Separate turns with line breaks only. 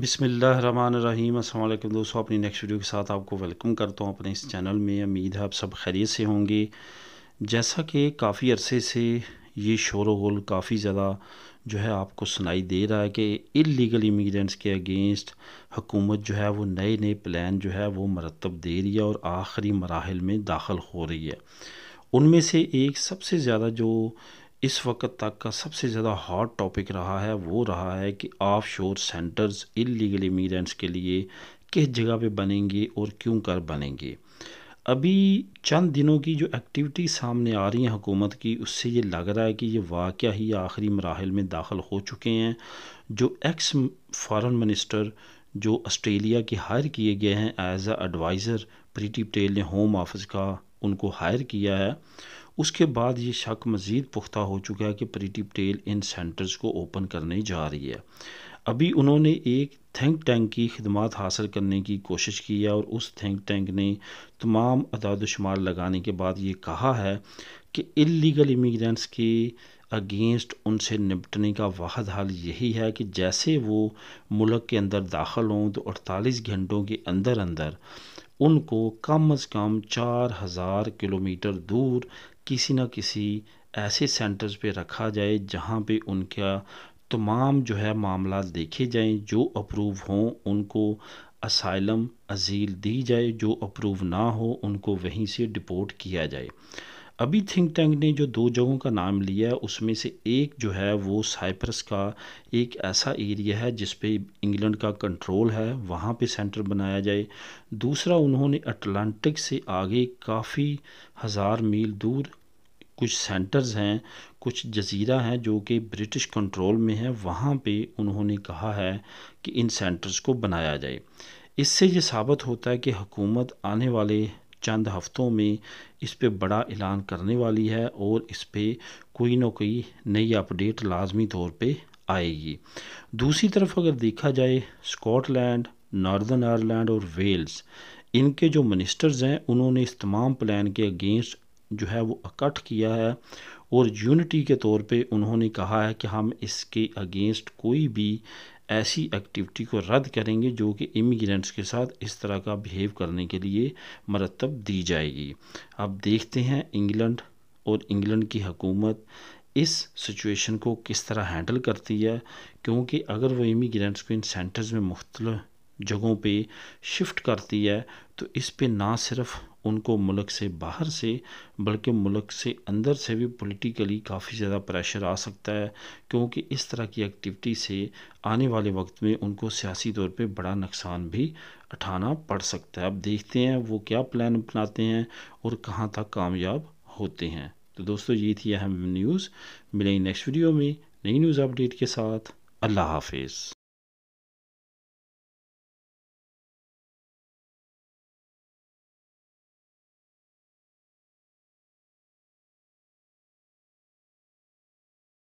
बिसमीम अल्लाम दोस्तों अपनी नेक्स्ट वीडियो के साथ आपको वेलकम करता हूँ अपने इस चैनल में उम्मीद है आप सब खैरियत से होंगे जैसा कि काफ़ी अरसे से ये शोर वोल काफ़ी ज़्यादा जो है आपको सुनाई दे रहा है कि इलीगल इमीग्रेंट्स के अगेंस्ट हुकूमत जो है वो नए नए प्लान जो है वो मरतब दे रही है और आखिरी मराहल में दाखिल हो रही है उनमें से एक सबसे ज़्यादा जो इस वक्त तक का सबसे ज़्यादा हॉट टॉपिक रहा है वो रहा है कि ऑफ शोर सेंटर्स इलीगल इमीग्रेंट्स के लिए किस जगह पे बनेंगे और क्यों कर बनेंगे अभी चंद दिनों की जो एक्टिविटी सामने आ रही है हुकूमत की उससे ये लग रहा है कि ये वाक़ ही आखिरी मराहल में दाखिल हो चुके हैं जो एक्स फॉरेन मिनिस्टर जो ऑस्ट्रेलिया के हायर किए गए हैं as a adviser Priti Patel ने होम ऑफिस का उनको हायर किया है उसके बाद ये शक मज़ीद पुख्ता हो चुका है कि प्रीति पटेल इन सेंटर्स को ओपन करने जा रही है अभी उन्होंने एक थिंक टैंक की खदमात हासिल करने की कोशिश की है और उस थिंक टैंक ने तमाम अदादोशुमार लगाने के बाद ये कहा है कि इलीगल इमिग्रेंट्स के अगेंस्ट उनसे निपटने का वाहद हाल यही है कि जैसे वो मुल्क के अंदर दाखिल हों तो 48 घंटों के अंदर अंदर उनको कम अज़ कम चार हज़ार किलोमीटर दूर किसी न किसी ऐसे सेंटर्स पे रखा जाए जहाँ पे उनका तमाम जो है मामला देखे जाएं जो अप्रूव हों उनको असाइलम अजील दी जाए जो अप्रूव ना हो उनको वहीं से डिपोर्ट किया जाए अभी थिंक टैंक ने जो दो जगहों का नाम लिया है उसमें से एक जो है वो साइप्रस का एक ऐसा एरिया है जिस पे इंग्लैंड का कंट्रोल है वहाँ पे सेंटर बनाया जाए दूसरा उन्होंने अटलांटिक से आगे काफ़ी हज़ार मील दूर कुछ सेंटर्स हैं कुछ जजीरा हैं जो कि ब्रिटिश कंट्रोल में है वहाँ पे उन्होंने कहा है कि इन सेंटर्स को बनाया जाए इससे ये साबित होता है कि हुकूमत आने वाले चंद हफ़्तों में इस पर बड़ा ऐलान करने वाली है और इस पर कोई ना कोई नई अपडेट लाजमी तौर पर आएगी दूसरी तरफ अगर देखा जाए स्कॉटलैंड नॉर्दर्न आयरलैंड और वेल्स इनके जो मिनिस्टर्स हैं उन्होंने इस तमाम प्लान के अगेंस्ट जो है वो इकट्ठ किया है और यूनिटी के तौर पे उन्होंने कहा है कि हम इसके अगेंस्ट कोई भी ऐसी एक्टिविटी को रद्द करेंगे जो कि इमिग्रेंट्स के साथ इस तरह का बिहेव करने के लिए मरतब दी जाएगी अब देखते हैं इंग्लैंड और इंग्लैंड की हकूमत इस सिचुएशन को किस तरह हैंडल करती है क्योंकि अगर वो इमिग्रेंट्स को इन सेंटर्स में मुख्तल जगहों पे शिफ्ट करती है तो इस पे ना सिर्फ उनको मुल्क से बाहर से बल्कि मुल्क से अंदर से भी पॉलिटिकली काफ़ी ज़्यादा प्रेशर आ सकता है क्योंकि इस तरह की एक्टिविटी से आने वाले वक्त में उनको सियासी तौर पे बड़ा नुकसान भी उठाना पड़ सकता है अब देखते हैं वो क्या प्लान अपनाते हैं और कहाँ तक कामयाब होते हैं तो दोस्तों ये थी अहम न्यूज़ मिलेंगी नेक्स्ट वीडियो में नई न्यूज़ अपडेट के साथ अल्लाह हाफिज़